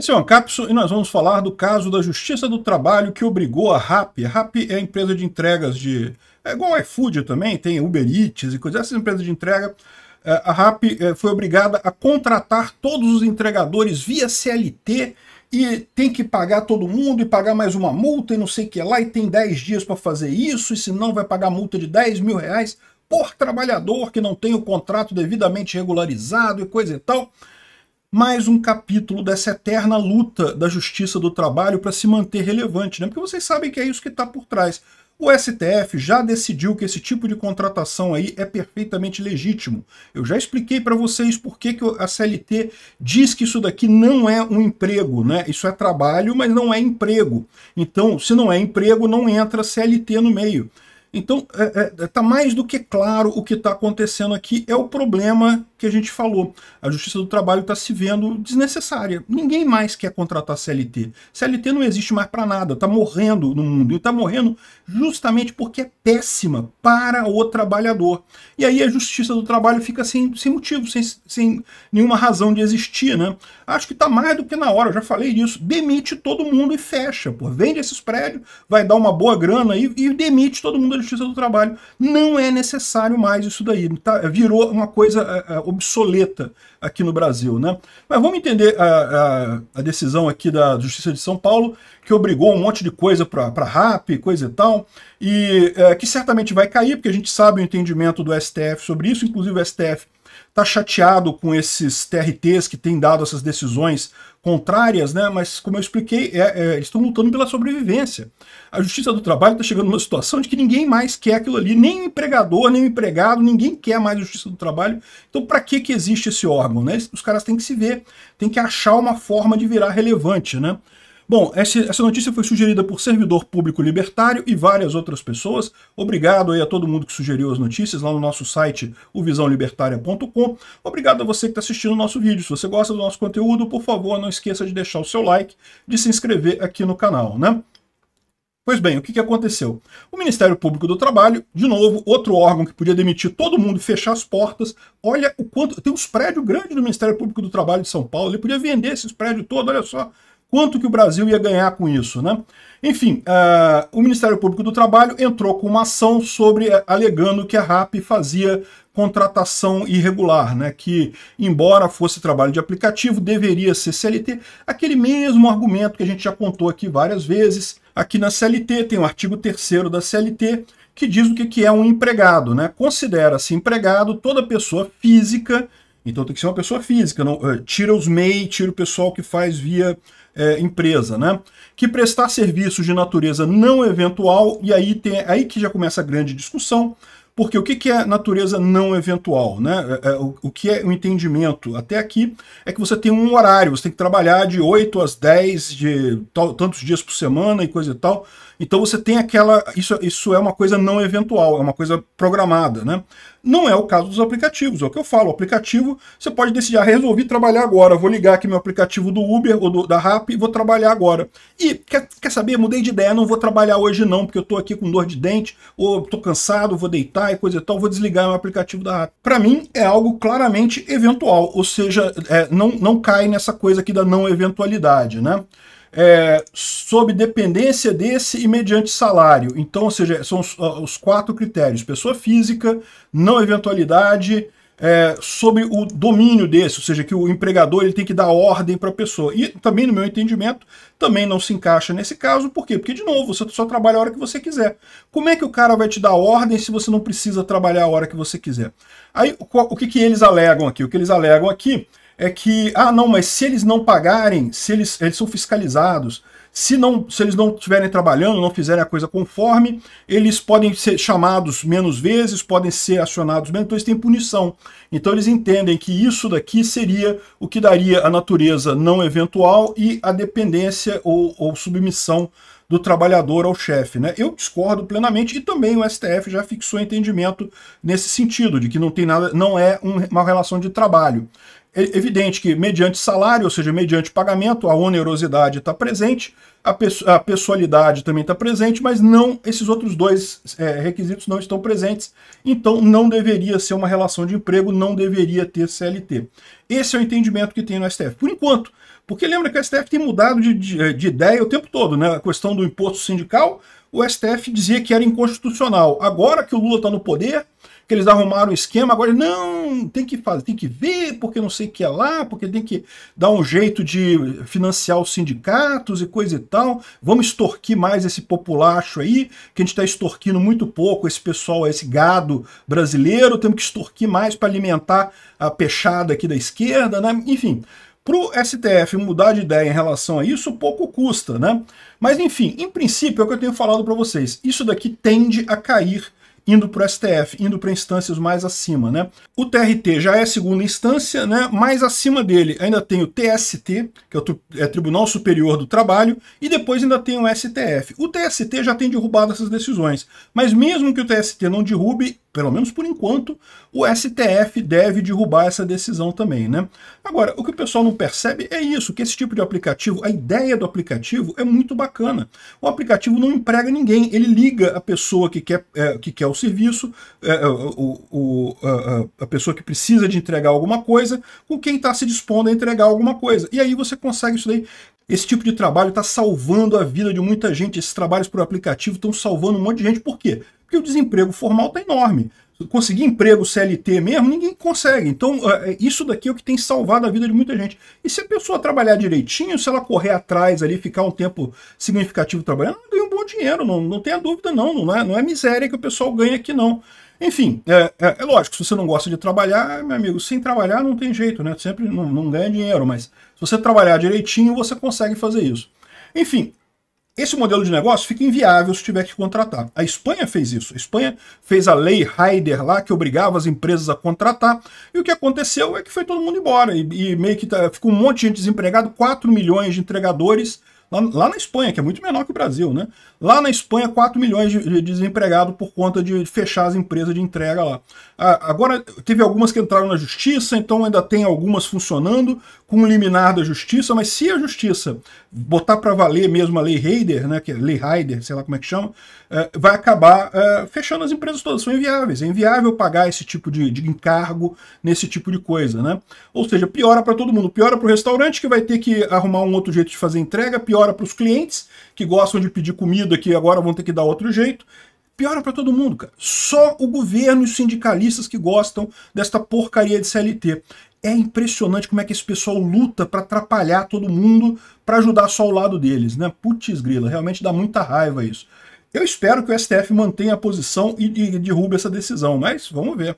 Esse é o Ancapso e nós vamos falar do caso da Justiça do Trabalho que obrigou a RAP. A RAP é a empresa de entregas de... É igual a iFood também, tem Uber Eats e coisas, essas empresas de entrega eh, a RAP eh, foi obrigada a contratar todos os entregadores via CLT e tem que pagar todo mundo e pagar mais uma multa e não sei o que lá, e tem 10 dias para fazer isso, e se não vai pagar multa de 10 mil reais por trabalhador que não tem o contrato devidamente regularizado e coisa e tal mais um capítulo dessa eterna luta da justiça do trabalho para se manter relevante, né? Porque vocês sabem que é isso que está por trás. O STF já decidiu que esse tipo de contratação aí é perfeitamente legítimo. Eu já expliquei para vocês por que, que a CLT diz que isso daqui não é um emprego, né? Isso é trabalho, mas não é emprego. Então, se não é emprego, não entra CLT no meio. Então, está é, é, é tá mais do que claro o que está acontecendo aqui. É o problema que a gente falou. A Justiça do Trabalho está se vendo desnecessária. Ninguém mais quer contratar CLT. CLT não existe mais para nada. Está morrendo no mundo. E está morrendo justamente porque é péssima para o trabalhador. E aí a Justiça do Trabalho fica sem, sem motivo, sem, sem nenhuma razão de existir. Né? Acho que está mais do que na hora. Eu já falei disso. Demite todo mundo e fecha. Pô. Vende esses prédios, vai dar uma boa grana aí e demite todo mundo Justiça do Trabalho, não é necessário mais isso daí. Tá? Virou uma coisa é, é, obsoleta aqui no Brasil. Né? Mas vamos entender a, a, a, decisão aqui da Justiça de São Paulo, que obrigou um monte de coisa para RAP, coisa e tal, e é, que certamente vai cair, porque a gente sabe o entendimento do STF sobre isso, inclusive o STF está chateado com esses TRTs que têm dado essas decisões contrárias, né? mas como eu expliquei, é, é, eles estão lutando pela sobrevivência. A Justiça do Trabalho está chegando numa situação de que ninguém mais quer aquilo ali, nem empregador, nem empregado, ninguém quer mais a Justiça do Trabalho. Então para que, que existe esse órgão? Né? Os caras têm que se ver, têm que achar uma forma de virar relevante. Né? Bom, essa notícia foi sugerida por Servidor Público Libertário e várias outras pessoas. Obrigado aí a todo mundo que sugeriu as notícias lá no nosso site, ovisãolibertaria.com. Obrigado a você que está assistindo o nosso vídeo. Se você gosta do nosso conteúdo, por favor, não esqueça de deixar o seu like, de se inscrever aqui no canal, né? Pois bem, o que, que aconteceu? O Ministério Público do Trabalho, de novo, outro órgão que podia demitir todo mundo, fechar as portas. Olha o quanto. Tem uns prédios grandes do Ministério Público do Trabalho de São Paulo, ele podia vender esses prédios todos, olha só quanto que o Brasil ia ganhar com isso, né? Enfim, uh, o Ministério Público do Trabalho entrou com uma ação sobre eh, alegando que a RAP fazia contratação irregular, né? Que, embora fosse trabalho de aplicativo, deveria ser CLT. Aquele mesmo argumento que a gente já contou aqui várias vezes. Aqui na CLT tem o artigo 3 da CLT, que diz o que é um empregado, né? Considera-se empregado toda pessoa física, então tem que ser uma pessoa física, não, eh, tira os MEI, tira o pessoal que faz via é, empresa, né? Que prestar serviços de natureza não eventual, e aí tem aí que já começa a grande discussão, porque o que, que é natureza não eventual, né? É, é, o, o que é o entendimento até aqui é que você tem um horário, você tem que trabalhar de 8 às 10, de tal, tantos dias por semana e coisa e tal. Então você tem aquela. Isso, isso é uma coisa não eventual, é uma coisa programada, né? Não é o caso dos aplicativos, é o que eu falo. O aplicativo, você pode decidir, ah, resolvi trabalhar agora, vou ligar aqui meu aplicativo do Uber ou do, da RAP e vou trabalhar agora. E, quer, quer saber, mudei de ideia, não vou trabalhar hoje não, porque eu tô aqui com dor de dente, ou tô cansado, vou deitar e coisa e tal, vou desligar meu aplicativo da RAP. Para mim, é algo claramente eventual, ou seja, é, não, não cai nessa coisa aqui da não eventualidade, né? é, sob dependência desse e mediante salário. Então, ou seja, são os, ah, os quatro critérios: pessoa física, não eventualidade, é, sobre o domínio desse, ou seja, que o empregador ele tem que dar ordem para a pessoa. E também, no meu entendimento, também não se encaixa nesse caso, por quê? Porque, de novo, você só trabalha a hora que você quiser. Como é que o cara vai te dar ordem se você não precisa trabalhar a hora que você quiser? Aí, o que, que eles alegam aqui? O que eles alegam aqui é que, ah, não, mas se eles não pagarem, se eles, eles são fiscalizados, se, não, se eles não estiverem trabalhando, não fizerem a coisa conforme, eles podem ser chamados menos vezes, podem ser acionados menos, então eles têm punição. Então eles entendem que isso daqui seria o que daria a natureza não eventual e a dependência ou, ou submissão do trabalhador ao chefe. Né? Eu discordo plenamente e também o STF já fixou entendimento nesse sentido, de que não tem nada, não é uma relação de trabalho. É evidente que, mediante salário, ou seja, mediante pagamento, a onerosidade está presente, a, a pessoalidade também está presente, mas não esses outros dois é, requisitos não estão presentes, então não deveria ser uma relação de emprego, não deveria ter CLT. Esse é o entendimento que tem no STF. Por enquanto, porque lembra que o STF tem mudado de, de, de, ideia o tempo todo, né? A questão do imposto sindical, o STF dizia que era inconstitucional. Agora que o Lula está no poder, que eles arrumaram o esquema, agora não, tem que fazer, tem que ver, porque não sei o que é lá, porque tem que dar um jeito de financiar os sindicatos e coisa e tal. Vamos extorquir mais esse populacho aí, que a gente está extorquindo muito pouco esse pessoal, esse gado brasileiro, temos que extorquir mais para alimentar a peixada aqui da esquerda, né? Enfim, para o STF mudar de ideia em relação a isso, pouco custa, né? Mas enfim, em princípio, é o que eu tenho falado para vocês. Isso daqui tende a cair indo para o STF, indo para instâncias mais acima. Né? O TRT já é segunda instância, né? mais acima dele ainda tem o TST, que é o é Tribunal Superior do Trabalho, e depois ainda tem o STF. O TST já tem derrubado essas decisões, mas mesmo que o TST não derrube, pelo menos por enquanto, o STF deve derrubar essa decisão também, né? Agora, o que o pessoal não percebe é isso, que esse tipo de aplicativo, a ideia do aplicativo é muito bacana. O aplicativo não emprega ninguém, ele liga a pessoa que quer, é, que quer o serviço, é, é o, o, a, a, pessoa que precisa de entregar alguma coisa, com quem está se dispondo a entregar alguma coisa. E aí você consegue isso daí esse tipo de trabalho está salvando a vida de muita gente. Esses trabalhos por aplicativo estão salvando um monte de gente. Por quê? porque o desemprego formal está enorme. Conseguir emprego CLT mesmo, ninguém consegue. Então, é, é, isso daqui é o que tem salvado a vida de muita gente. E se a pessoa trabalhar direitinho, se ela correr atrás ali, ficar um tempo significativo trabalhando, ganha um bom dinheiro, não, não tenha dúvida, não. Não é, não é miséria que o pessoal ganha aqui, não. Enfim, é, é, é, lógico, se você não gosta de trabalhar, meu amigo, sem trabalhar não tem jeito, né? Sempre não, não ganha dinheiro, mas se você trabalhar direitinho, você consegue fazer isso. Enfim, esse modelo de negócio fica inviável se tiver que contratar. A Espanha fez isso. A Espanha fez a lei Heider lá, que obrigava as empresas a contratar. E o que aconteceu é que foi todo mundo embora. E, e meio que tá, ficou um monte de gente desempregado, 4 milhões de entregadores Lá, lá, na Espanha, que é muito menor que o Brasil, né? Lá na Espanha, 4 milhões de, de desempregados por conta de fechar as empresas de entrega lá. Ah, agora, teve algumas que entraram na justiça, então ainda tem algumas funcionando com o liminar da justiça, mas se a justiça botar para valer mesmo a lei Raider, né, que é lei Raider, sei lá como é que chama, é, vai acabar é, fechando as empresas todas, são inviáveis. É inviável pagar esse tipo de, de encargo nesse tipo de coisa, né? Ou seja, piora para todo mundo, piora para o restaurante que vai ter que arrumar um outro jeito de fazer entrega, piora piora para os clientes, que gostam de pedir comida, que agora vão ter que dar outro jeito. Piora para todo mundo, cara. Só o governo e os sindicalistas que gostam desta porcaria de CLT. É impressionante como é que esse pessoal luta para atrapalhar todo mundo, para ajudar só o lado deles, né? Putz grila, realmente dá muita raiva isso. Eu espero que o STF mantenha a posição e derrube essa decisão, mas vamos ver.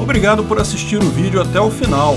Obrigado por assistir o vídeo até o final.